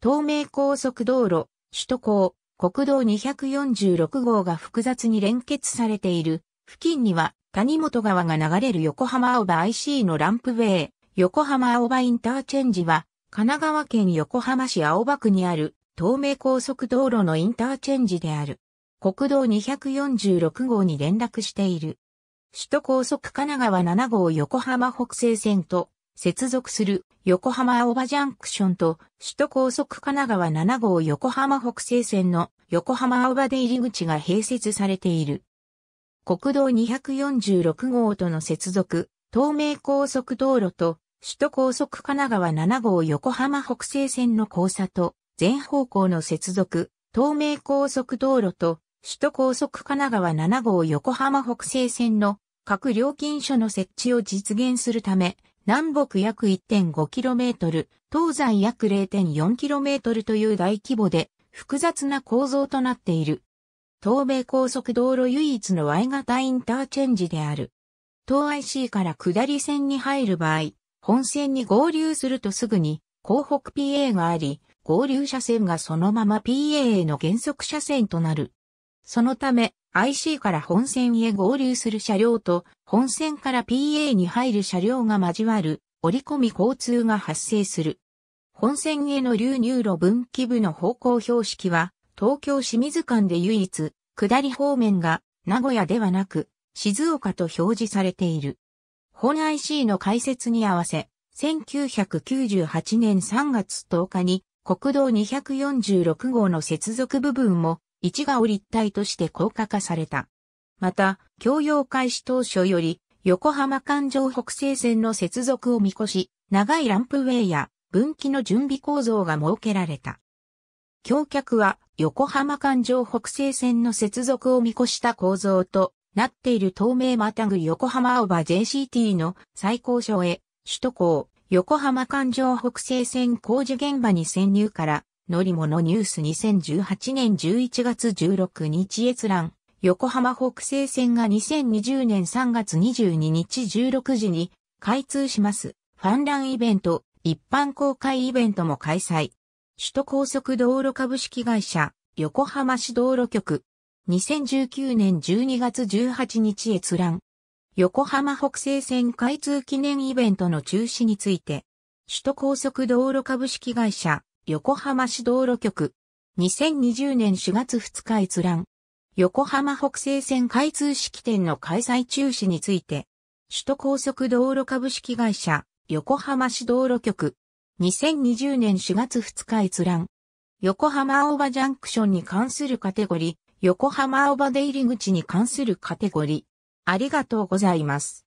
東名高速道路、首都高、国道246号が複雑に連結されている。付近には谷本川が流れる横浜青葉 IC のランプウェイ、横浜青葉インターチェンジは、神奈川県横浜市青葉区にある東名高速道路のインターチェンジである。国道246号に連絡している。首都高速神奈川7号横浜北西線と接続する横浜青葉ジャンクションと首都高速神奈川7号横浜北西線の横浜青葉出入り口が併設されている。国道246号との接続、東名高速道路と首都高速神奈川7号横浜北西線の交差と全方向の接続、東名高速道路と首都高速神奈川7号横浜北西線の各料金所の設置を実現するため、南北約 1.5km、東西約 0.4km という大規模で複雑な構造となっている。東名高速道路唯一の Y 型インターチェンジである。東 IC から下り線に入る場合、本線に合流するとすぐに、広北 PA があり、合流車線がそのまま PA への減速車線となる。そのため IC から本線へ合流する車両と本線から PA に入る車両が交わる折り込み交通が発生する。本線への流入路分岐部の方向標識は東京清水間で唯一下り方面が名古屋ではなく静岡と表示されている。本 IC の開設に合わせ1998年3月10日に国道246号の接続部分も一がを立体として高架化された。また、共用開始当初より、横浜環状北西線の接続を見越し、長いランプウェイや分岐の準備構造が設けられた。橋脚は横浜環状北西線の接続を見越した構造となっている東名またぐ横浜青葉 JCT の最高所へ、首都高、横浜環状北西線工事現場に潜入から乗り物ニュース2018年11月16日閲覧。横浜北西線が2020年3月22日16時に開通します。ファンランイベント、一般公開イベントも開催。首都高速道路株式会社、横浜市道路局。2019年12月18日閲覧。横浜北西線開通記念イベントの中止について、首都高速道路株式会社、横浜市道路局。2020年4月2日閲覧。横浜北西線開通式典の開催中止について、首都高速道路株式会社、横浜市道路局。2020年4月2日閲覧。横浜青葉ジャンクションに関するカテゴリー、横浜青葉出入り口に関するカテゴリー。ありがとうございます。